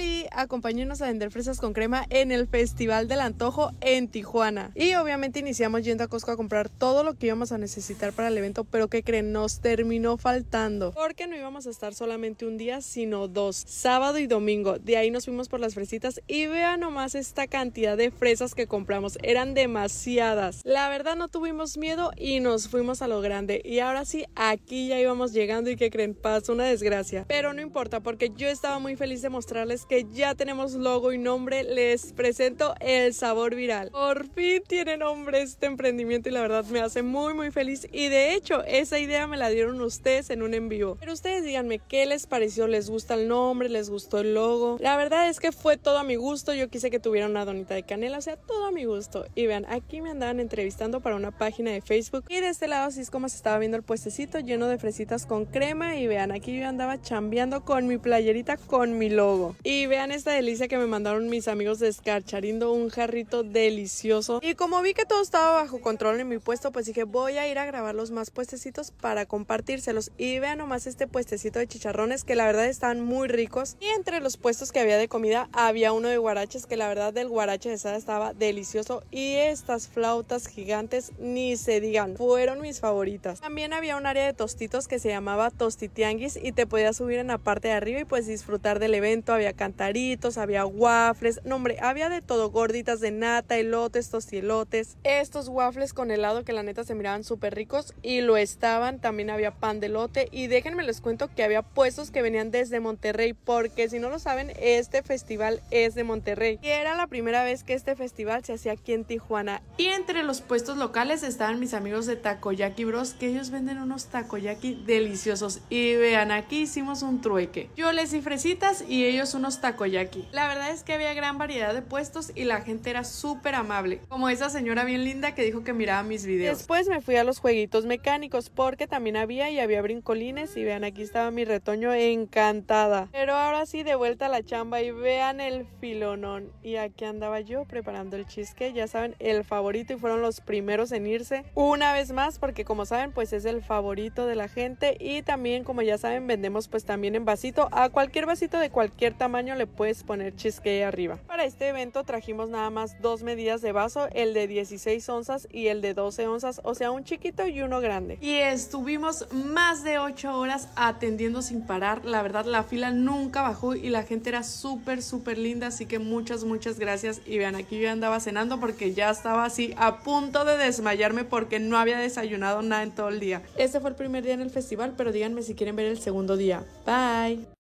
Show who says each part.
Speaker 1: y acompáñenos a vender fresas con crema en el Festival del Antojo en Tijuana. Y obviamente iniciamos yendo a Costco a comprar todo lo que íbamos a necesitar para el evento, pero que creen, nos terminó faltando. Porque no íbamos a estar solamente un día, sino dos, sábado y domingo. De ahí nos fuimos por las fresitas y vean nomás esta cantidad de fresas que compramos. Eran demasiadas. La verdad no tuvimos miedo y nos fuimos a lo grande. Y ahora sí, aquí ya íbamos llegando y que creen, pasó una desgracia. Pero no importa, porque yo estaba muy feliz de mostrarles que ya tenemos logo y nombre, les presento El Sabor Viral. Por fin tiene nombre este emprendimiento y la verdad me hace muy muy feliz y de hecho esa idea me la dieron ustedes en un envío Pero ustedes díganme qué les pareció, les gusta el nombre, les gustó el logo. La verdad es que fue todo a mi gusto, yo quise que tuviera una donita de canela, o sea, todo a mi gusto. Y vean, aquí me andaban entrevistando para una página de Facebook y de este lado así es como se estaba viendo el puestecito lleno de fresitas con crema y vean, aquí yo andaba chambeando con mi playerita con mi logo. Y vean esta delicia que me mandaron mis amigos de Escarcharindo, un jarrito delicioso. Y como vi que todo estaba bajo control en mi puesto, pues dije voy a ir a grabar los más puestecitos para compartírselos. Y vean nomás este puestecito de chicharrones que la verdad están muy ricos. Y entre los puestos que había de comida había uno de guaraches que la verdad del guarache de sada estaba delicioso. Y estas flautas gigantes ni se digan, fueron mis favoritas. También había un área de tostitos que se llamaba Tostitianguis y te podías subir en la parte de arriba y pues disfrutar del evento. Había cantaritos, había waffles, no hombre, había de todo, gorditas de nata, elotes, tostielotes, estos waffles con helado que la neta se miraban súper ricos y lo estaban, también había pan de lote y déjenme les cuento que había puestos que venían desde Monterrey porque si no lo saben, este festival es de Monterrey y era la primera vez que este festival se hacía aquí en Tijuana y entre los puestos locales estaban mis amigos de Takoyaki Bros que ellos venden unos takoyaki deliciosos y vean aquí hicimos un trueque, yo les fresitas y ellos unos takoyaki. La verdad es que había gran variedad de puestos y la gente era súper amable, como esa señora bien linda que dijo que miraba mis videos. Después me fui a los jueguitos mecánicos porque también había y había brincolines y vean aquí estaba mi retoño encantada. Pero ahora sí de vuelta a la chamba y vean el filonón. Y aquí andaba yo preparando el chisque, ya saben, el favorito y fueron los primeros en irse una vez más porque como saben pues es el favorito de la gente y también como ya saben vendemos pues también en vasito a cualquier vasito de cualquier tamaño le puedes poner chisque arriba. Para este evento trajimos nada más dos medidas de vaso, el de 16 onzas y el de 12 onzas, o sea, un chiquito y uno grande. Y estuvimos más de 8 horas atendiendo sin parar. La verdad, la fila nunca bajó y la gente era súper, súper linda, así que muchas, muchas gracias. Y vean, aquí yo andaba cenando porque ya estaba así a punto de desmayarme porque no había desayunado nada en todo el día. Este fue el primer día en el festival, pero díganme si quieren ver el segundo día. Bye.